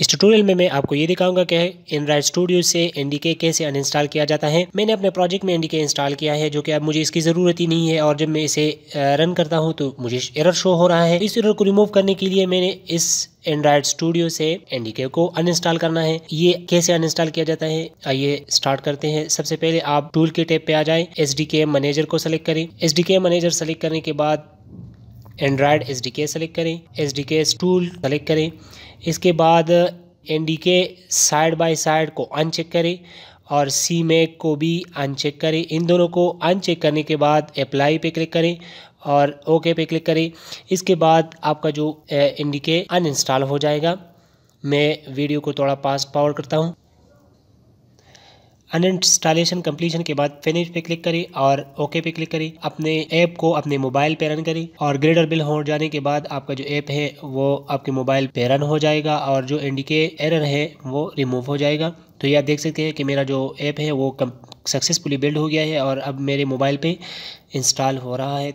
इस ट्यूटोरियल में मैं आपको ये दिखाऊंगा कि एंड्राइड स्टूडियो से एनडीके कैसे अनइंस्टॉल किया जाता है मैंने अपने प्रोजेक्ट में एनडीके इंस्टॉल किया है जो कि अब मुझे इसकी ज़रूरत ही नहीं है और जब मैं इसे रन करता हूँ तो मुझे एरर शो हो रहा है इस एरर को रिमूव करने के लिए मैंने इस एंड्राइड स्टूडियो से एनडीके को अनइंस्टॉल करना है ये कैसे अनइंस्टॉल किया जाता है आइए स्टार्ट करते हैं सबसे पहले आप टूल के टेप पे आ जाए एस मैनेजर को सेलेक्ट करें एस मैनेजर सेलेक्ट करने के बाद Android S D K select करें S D K tool select करें इसके बाद N D K side by side को अनचेक करें और सी मैक को भी अनचेक करें इन दोनों को अनचेक करने के बाद अप्लाई पे क्लिक करें और ओके पे क्लिक करें इसके बाद आपका जो एन डी के अनइंस्टॉल हो जाएगा मैं वीडियो को थोड़ा पास पावर करता हूँ अन इंस्टॉलेशन कम्प्लीशन के बाद फिनिश पे क्लिक करें और ओके पे क्लिक करें अपने ऐप को अपने मोबाइल पे रन करें और ग्रेडर बिल हो जाने के बाद आपका जो ऐप है वो आपके मोबाइल पे रन हो जाएगा और जो इंडिके एरर है वो रिमूव हो जाएगा तो ये आप देख सकते हैं कि मेरा जो ऐप है वो सक्सेसफुली बिल्ड हो गया है और अब मेरे मोबाइल पर इंस्टॉल हो रहा है